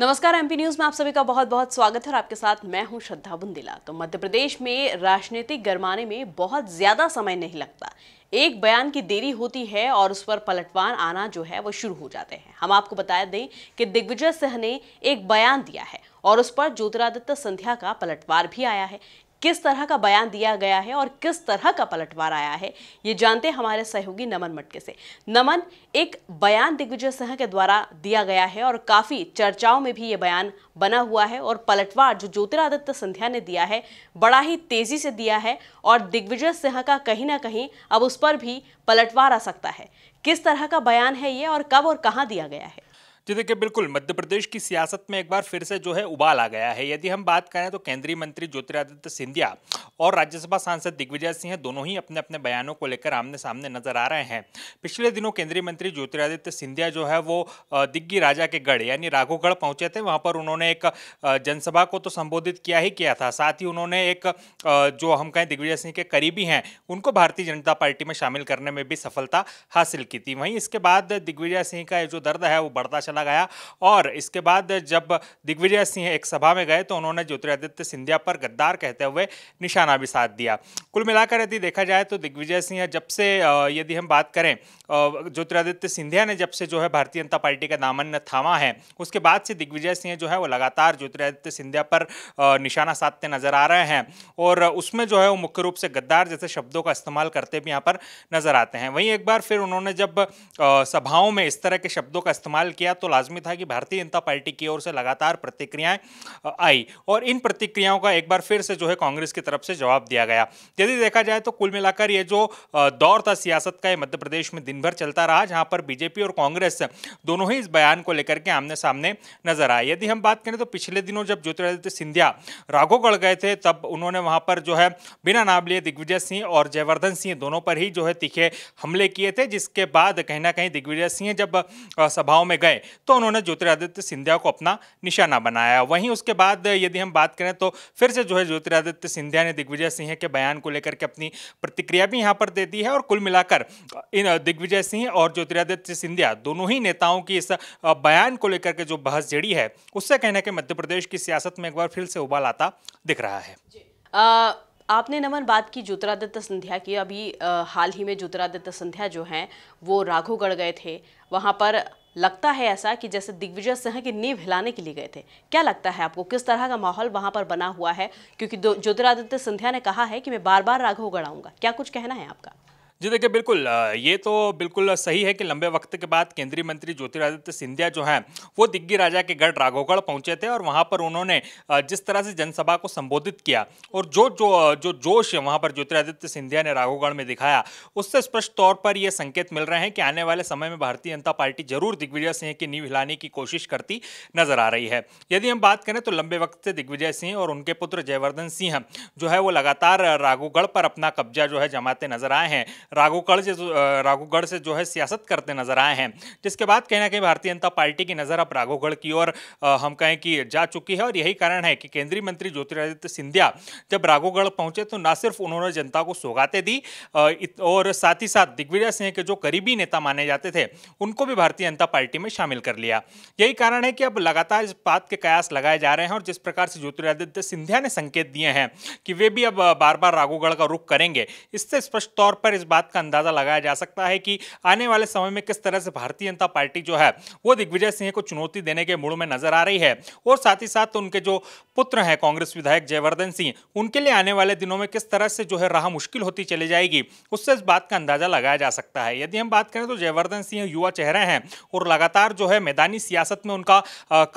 नमस्कार MP news में आप सभी का बहुत बहुत स्वागत है और आपके साथ मैं हूं श्रद्धा बुंदेला तो मध्य प्रदेश में राजनीतिक गरमाने में बहुत ज्यादा समय नहीं लगता एक बयान की देरी होती है और उस पर पलटवार आना जो है वो शुरू हो जाते हैं हम आपको बता दें कि दिग्विजय सिंह ने एक बयान दिया है और उस पर ज्योतिरादित्य सिंधिया का पलटवार भी आया है किस तरह का बयान दिया गया है और किस तरह का पलटवार आया है ये जानते हमारे सहयोगी नमन मटके से नमन एक बयान दिग्विजय सिंह के द्वारा दिया गया है और काफ़ी चर्चाओं में भी ये बयान बना हुआ है और पलटवार जो ज्योतिरादित्य सिंधिया ने दिया है बड़ा ही तेज़ी से दिया है और दिग्विजय सिंह का कहीं ना कहीं अब उस पर भी पलटवार आ सकता है किस तरह का बयान है ये और कब और कहाँ दिया गया है जी देखिए बिल्कुल मध्य प्रदेश की सियासत में एक बार फिर से जो है उबाल आ गया है यदि हम बात करें तो केंद्रीय मंत्री ज्योतिरादित्य सिंधिया और राज्यसभा सांसद दिग्विजय सिंह दोनों ही अपने अपने बयानों को लेकर आमने सामने नजर आ रहे हैं पिछले दिनों केंद्रीय मंत्री ज्योतिरादित्य सिंधिया जो है वो दिग्गी राजा के गढ़ यानी राघोगढ़ पहुंचे थे वहाँ पर उन्होंने एक जनसभा को तो संबोधित किया ही किया था साथ ही उन्होंने एक जो हम कहें दिग्विजय सिंह के करीबी हैं उनको भारतीय जनता पार्टी में शामिल करने में भी सफलता हासिल की थी वहीं इसके बाद दिग्विजय सिंह का जो दर्द है वो बढ़ता चला माना गया और इसके बाद जब दिग्विजय सिंह एक सभा में गए तो उन्होंने ज्योतिरादित्य सिंधिया पर गद्दार कहते हुए निशाना भी साध दिया कुल मिलाकर यदि देखा जाए तो दिग्विजय सिंह जब से यदि हम बात करें ज्योतिरादित्य सिंधिया ने जब से जो है भारतीय जनता पार्टी का दामन थामा है उसके बाद से दिग्विजय सिंह जो है वो लगातार ज्योतिरादित्य सिंधिया पर निशाना साधते नजर आ रहे हैं और उसमें जो है वो मुख्य रूप से गद्दार जैसे शब्दों का इस्तेमाल करते भी यहाँ पर नजर आते हैं वहीं एक बार फिर उन्होंने जब सभाओं में इस तरह के शब्दों का इस्तेमाल किया तो तो लाजमी था कि भारतीय जनता पार्टी की ओर से लगातार प्रतिक्रियाएं आई और इन प्रतिक्रियाओं का एक बार फिर से जो है कांग्रेस की तरफ से जवाब दिया गया यदि देखा जाए तो कुल मिलाकर ये जो दौर था सियासत का ये मध्य प्रदेश में दिन भर चलता रहा जहां पर बीजेपी और कांग्रेस दोनों ही इस बयान को लेकर के आमने सामने नजर आए यदि हम बात करें तो पिछले दिनों जब ज्योतिरादित्य सिंधिया राघोगढ़ गए थे तब उन्होंने वहां पर जो है बिना नाम लिए दिग्विजय सिंह और जयवर्धन सिंह दोनों पर ही जो है तीखे हमले किए थे जिसके बाद कहीं ना कहीं दिग्विजय सिंह जब सभाओं में गए तो उन्होंने ज्योतिरादित्य सिंधिया को अपना निशाना बनाया वहीं उसके बाद यदि हम बात करें तो फिर से जो है ज्योतिरादित्य सिंधिया ने दिग्विजय सिंह के बयान को लेकर के अपनी प्रतिक्रिया भी यहाँ पर दे दी है और कुल मिलाकर इन दिग्विजय सिंह और ज्योतिरादित्य सिंधिया दोनों ही नेताओं की इस बयान को लेकर के जो बहस जड़ी है उससे कहने के मध्य प्रदेश की सियासत में एक बार फिर से उबाल आता दिख रहा है आ, आपने नमन बात की ज्योतिरादित्य सिंधिया की अभी आ, हाल ही में ज्योतिरादित्य सिंधिया जो हैं वो राघोगढ़ गए थे वहाँ पर लगता है ऐसा कि जैसे दिग्विजय सिंह की नींव हिलाने के लिए गए थे क्या लगता है आपको किस तरह का माहौल वहाँ पर बना हुआ है क्योंकि ज्योतिरादित्य सिंधिया ने कहा है कि मैं बार बार राघोगढ़ आऊँगा क्या कुछ कहना है आपका जी देखिए बिल्कुल ये तो बिल्कुल सही है कि लंबे वक्त के बाद केंद्रीय मंत्री ज्योतिरादित्य सिंधिया जो हैं वो दिग्गी राजा के गढ़ राघोगढ़ पहुंचे थे और वहां पर उन्होंने जिस तरह से जनसभा को संबोधित किया और जो जो जो जोश वहां पर ज्योतिरादित्य सिंधिया ने राघोगढ़ में दिखाया उससे स्पष्ट तौर पर यह संकेत मिल रहे हैं कि आने वाले समय में भारतीय जनता पार्टी जरूर दिग्विजय सिंह की नींव हिलाने की कोशिश करती नजर आ रही है यदि हम बात करें तो लंबे वक्त से दिग्विजय सिंह और उनके पुत्र जयवर्धन सिंह जो है वो लगातार राघोगढ़ पर अपना कब्जा जो है जमाते नजर आए हैं राघोगढ़ से राघोगढ़ से जो है सियासत करते नजर आए हैं जिसके बाद कहीं ना कहीं भारतीय जनता पार्टी की नज़र अब राघोगढ़ की ओर हम कहें कि जा चुकी है और यही कारण है कि केंद्रीय मंत्री ज्योतिरादित्य सिंधिया जब राघोगढ़ पहुंचे तो न सिर्फ उन्होंने जनता को सौगातें दी और साथ ही साथ दिग्विजय सिंह के जो करीबी नेता माने जाते थे उनको भी भारतीय जनता पार्टी में शामिल कर लिया यही कारण है कि अब लगातार इस बात के कयास लगाए जा रहे हैं और जिस प्रकार से ज्योतिरादित्य सिंधिया ने संकेत दिए हैं कि वे भी अब बार बार राघोगढ़ का रुख करेंगे इससे स्पष्ट तौर पर इस बात बात का अंदाज़ा लगाया जा सकता है कि आने वाले समय में किस तरह से भारतीय जनता पार्टी जो है वो दिग्विजय सिंह को चुनौती देने के मूड में नजर आ रही है और साथ ही साथ उनके जो पुत्र हैं कांग्रेस विधायक जयवर्धन सिंह उनके लिए आने वाले दिनों में किस तरह से जो है राह मुश्किल होती चली जाएगी उससे इस बात का अंदाज़ा लगाया जा सकता है यदि हम बात करें तो जयवर्धन सिंह युवा चेहरे हैं और लगातार जो है मैदानी सियासत में उनका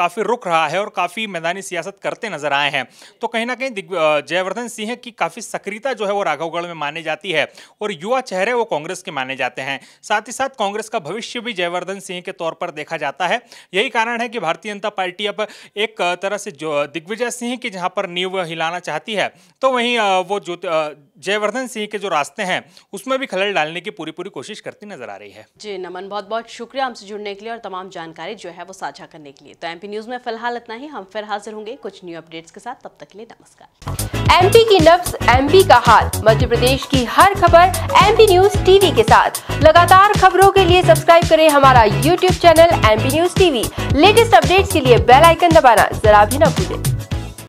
काफ़ी रुख रहा है और काफ़ी मैदानी सियासत करते नजर आए हैं तो कहीं ना कहीं जयवर्धन सिंह की काफ़ी सक्रियता जो है वो राघवगढ़ में मानी जाती है और युवा चेहरे वो कांग्रेस के माने जाते हैं साथ ही साथ कांग्रेस का भविष्य भी जयवर्धन सिंह के तौर पर देखा जाता है यही कारण है कि भारतीय जनता पार्टी अब एक तरह से जो दिग्विजय सिंह की जहाँ पर नींव हिलाना चाहती है तो वहीं वो जो जयवर्धन सिंह के जो रास्ते हैं उसमें भी खलल डालने की पूरी पूरी कोशिश करती नजर आ रही है जी नमन बहुत बहुत शुक्रिया हमसे जुड़ने के लिए और तमाम जानकारी जो है वो साझा करने के लिए तो एमपी न्यूज में फिलहाल इतना ही हम फिर हाजिर होंगे कुछ न्यू अपडेट्स के साथ तब तक के लिए नमस्कार एमपी की नब्स एमपी का हाल मध्य प्रदेश की हर खबर एम एमपी न्यूज टीवी के साथ लगातार खबरों के लिए सब्सक्राइब करें हमारा YouTube channel MP news TV latest updates के लिए बेल आइकन दबाना जरा भी ना भूलें